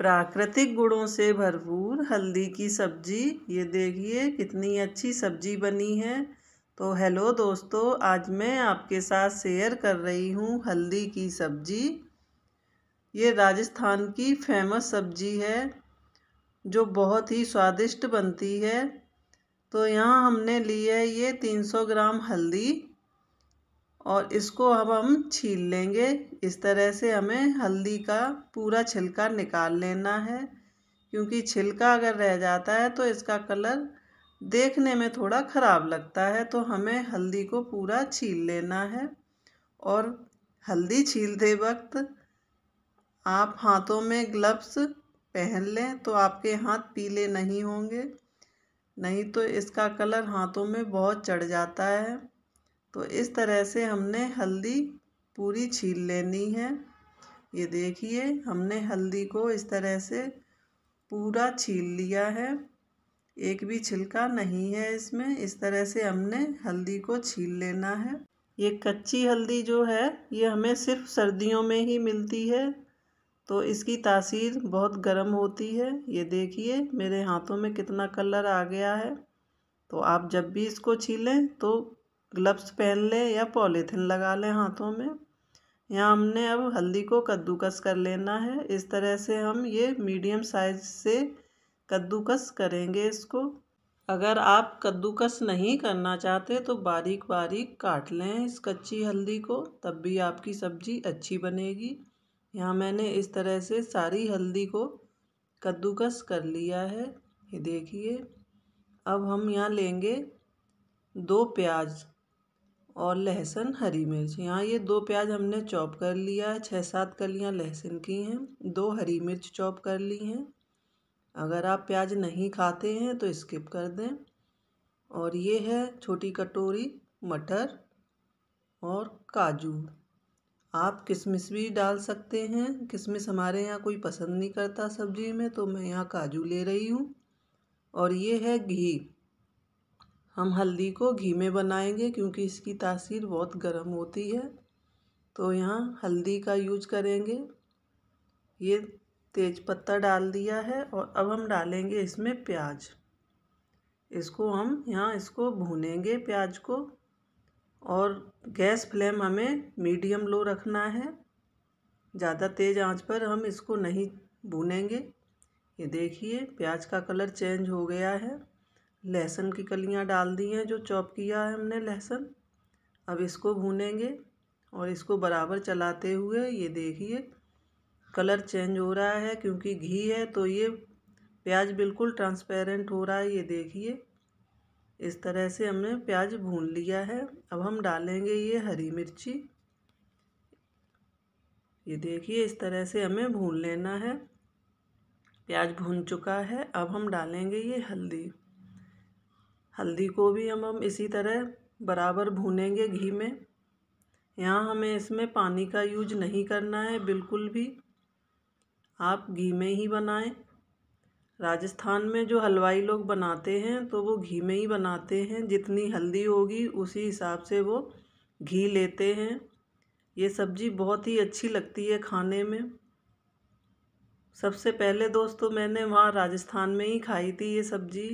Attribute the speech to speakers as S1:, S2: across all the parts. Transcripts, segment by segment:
S1: प्राकृतिक गुणों से भरपूर हल्दी की सब्ज़ी ये देखिए कितनी अच्छी सब्ज़ी बनी है तो हेलो दोस्तों आज मैं आपके साथ शेयर कर रही हूँ हल्दी की सब्ज़ी ये राजस्थान की फेमस सब्ज़ी है जो बहुत ही स्वादिष्ट बनती है तो यहाँ हमने ली है ये 300 ग्राम हल्दी और इसको अब हम छील लेंगे इस तरह से हमें हल्दी का पूरा छिलका निकाल लेना है क्योंकि छिलका अगर रह जाता है तो इसका कलर देखने में थोड़ा ख़राब लगता है तो हमें हल्दी को पूरा छील लेना है और हल्दी छीलते वक्त आप हाथों में ग्लव्स पहन लें तो आपके हाथ पीले नहीं होंगे नहीं तो इसका कलर हाथों में बहुत चढ़ जाता है तो इस तरह से हमने हल्दी पूरी छील लेनी है ये देखिए हमने हल्दी को इस तरह से पूरा छील लिया है एक भी छिलका नहीं है इसमें इस तरह से हमने हल्दी को छील लेना है ये कच्ची हल्दी जो है ये हमें सिर्फ सर्दियों में ही मिलती है तो इसकी तासीर बहुत गर्म होती है ये देखिए मेरे हाथों में कितना कलर आ गया है तो आप जब भी इसको छीलें तो ग्लव्स पहन लें या पॉलीथिन लगा लें हाथों में यहाँ हमने अब हल्दी को कद्दूकस कर लेना है इस तरह से हम ये मीडियम साइज से कद्दूकस करेंगे इसको अगर आप कद्दूकस नहीं करना चाहते तो बारीक बारीक काट लें इस कच्ची हल्दी को तब भी आपकी सब्ज़ी अच्छी बनेगी यहाँ मैंने इस तरह से सारी हल्दी को कद्दूकस कर लिया है ये देखिए अब हम यहाँ लेंगे दो प्याज और लहसुन हरी मिर्च यहाँ ये दो प्याज हमने चॉप कर लिया है छः सात कलियाँ लहसुन की हैं दो हरी मिर्च चॉप कर ली हैं अगर आप प्याज नहीं खाते हैं तो स्किप कर दें और ये है छोटी कटोरी मटर और काजू आप किशमिश भी डाल सकते हैं किशमिश हमारे यहाँ कोई पसंद नहीं करता सब्जी में तो मैं यहाँ काजू ले रही हूँ और ये है घी हम हल्दी को घी में बनाएंगे क्योंकि इसकी तासीर बहुत गर्म होती है तो यहाँ हल्दी का यूज करेंगे ये तेज पत्ता डाल दिया है और अब हम डालेंगे इसमें प्याज इसको हम यहाँ इसको भूनेंगे प्याज को और गैस फ्लेम हमें मीडियम लो रखना है ज़्यादा तेज़ आंच पर हम इसको नहीं भूनेंगे ये देखिए प्याज का कलर चेंज हो गया है लहसुन की कलियां डाल दी हैं जो चॉप किया है हमने लहसुन अब इसको भूनेंगे और इसको बराबर चलाते हुए ये देखिए कलर चेंज हो रहा है क्योंकि घी है तो ये प्याज बिल्कुल ट्रांसपेरेंट हो रहा है ये देखिए इस तरह से हमने प्याज भून लिया है अब हम डालेंगे ये हरी मिर्ची ये देखिए इस तरह से हमें भून लेना है प्याज भून चुका है अब हम डालेंगे ये हल्दी हल्दी को भी हम हम इसी तरह बराबर भूनेंगे घी में यहाँ हमें इसमें पानी का यूज नहीं करना है बिल्कुल भी आप घी में ही बनाएं राजस्थान में जो हलवाई लोग बनाते हैं तो वो घी में ही बनाते हैं जितनी हल्दी होगी उसी हिसाब से वो घी लेते हैं ये सब्ज़ी बहुत ही अच्छी लगती है खाने में सबसे पहले दोस्तों मैंने वहाँ राजस्थान में ही खाई थी ये सब्ज़ी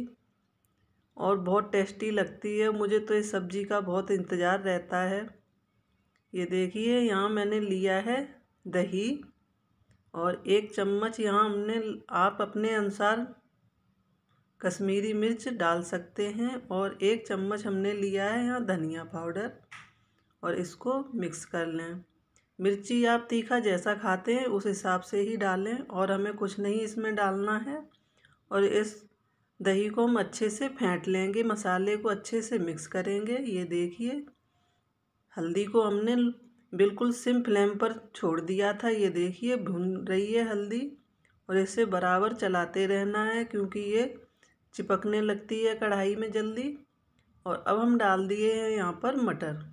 S1: और बहुत टेस्टी लगती है मुझे तो इस सब्ज़ी का बहुत इंतज़ार रहता है ये देखिए यहाँ मैंने लिया है दही और एक चम्मच यहाँ हमने आप अपने अनुसार कश्मीरी मिर्च डाल सकते हैं और एक चम्मच हमने लिया है यहाँ धनिया पाउडर और इसको मिक्स कर लें मिर्ची आप तीखा जैसा खाते हैं उस हिसाब से ही डालें और हमें कुछ नहीं इसमें डालना है और इस दही को हम अच्छे से फेंट लेंगे मसाले को अच्छे से मिक्स करेंगे ये देखिए हल्दी को हमने बिल्कुल सिम फ्लेम पर छोड़ दिया था ये देखिए भुन रही है हल्दी और इसे बराबर चलाते रहना है क्योंकि ये चिपकने लगती है कढ़ाई में जल्दी और अब हम डाल दिए हैं यहाँ पर मटर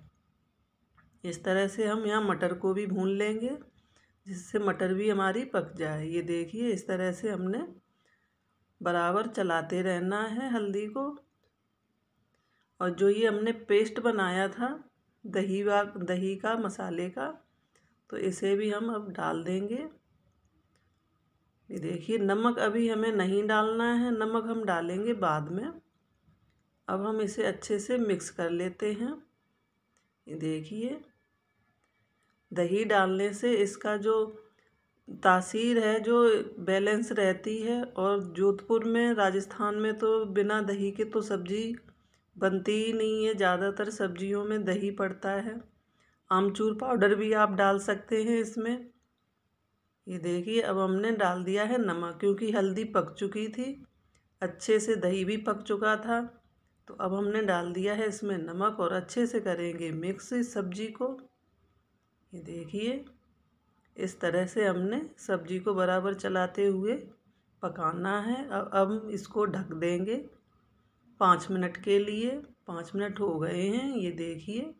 S1: इस तरह से हम यहाँ मटर को भी भून लेंगे जिससे मटर भी हमारी पक जाए ये देखिए इस तरह से हमने बराबर चलाते रहना है हल्दी को और जो ये हमने पेस्ट बनाया था दही वा दही का मसाले का तो इसे भी हम अब डाल देंगे ये देखिए नमक अभी हमें नहीं डालना है नमक हम डालेंगे बाद में अब हम इसे अच्छे से मिक्स कर लेते हैं ये देखिए दही डालने से इसका जो तासीर है जो बैलेंस रहती है और जोधपुर में राजस्थान में तो बिना दही के तो सब्ज़ी बनती ही नहीं है ज़्यादातर सब्जियों में दही पड़ता है आमचूर पाउडर भी आप डाल सकते हैं इसमें ये देखिए अब हमने डाल दिया है नमक क्योंकि हल्दी पक चुकी थी अच्छे से दही भी पक चुका था तो अब हमने डाल दिया है इसमें नमक और अच्छे से करेंगे मिक्स इस सब्जी को ये देखिए इस तरह से हमने सब्जी को बराबर चलाते हुए पकाना है अब अब हम इसको ढक देंगे पाँच मिनट के लिए पाँच मिनट हो गए हैं ये देखिए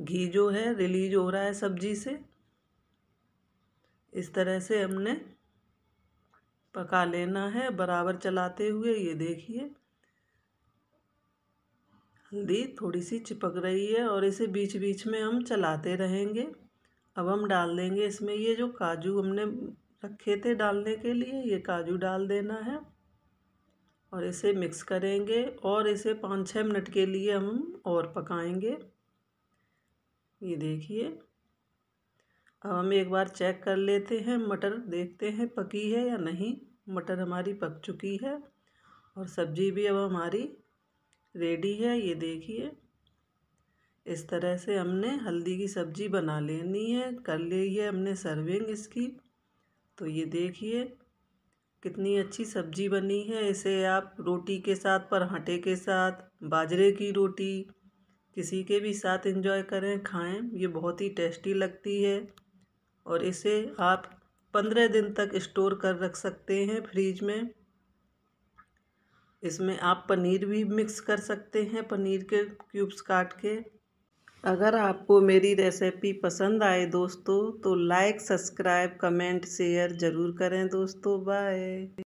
S1: घी जो है रिलीज हो रहा है सब्जी से इस तरह से हमने पका लेना है बराबर चलाते हुए ये देखिए हल्दी थोड़ी सी चिपक रही है और इसे बीच बीच में हम चलाते रहेंगे अब हम डाल देंगे इसमें ये जो काजू हमने रखे थे डालने के लिए ये काजू डाल देना है और इसे मिक्स करेंगे और इसे पाँच छः मिनट के लिए हम और पकाएंगे ये देखिए अब हम एक बार चेक कर लेते हैं मटर देखते हैं पकी है या नहीं मटर हमारी पक चुकी है और सब्ज़ी भी अब हमारी रेडी है ये देखिए इस तरह से हमने हल्दी की सब्ज़ी बना लेनी है कर ली है हमने सर्विंग इसकी तो ये देखिए कितनी अच्छी सब्जी बनी है इसे आप रोटी के साथ परांठे के साथ बाजरे की रोटी किसी के भी साथ एंजॉय करें खाएं ये बहुत ही टेस्टी लगती है और इसे आप पंद्रह दिन तक स्टोर कर रख सकते हैं फ्रीज में इसमें आप पनीर भी मिक्स कर सकते हैं पनीर के क्यूब्स काट के अगर आपको मेरी रेसिपी पसंद आए दोस्तों तो लाइक सब्सक्राइब कमेंट शेयर ज़रूर करें दोस्तों बाय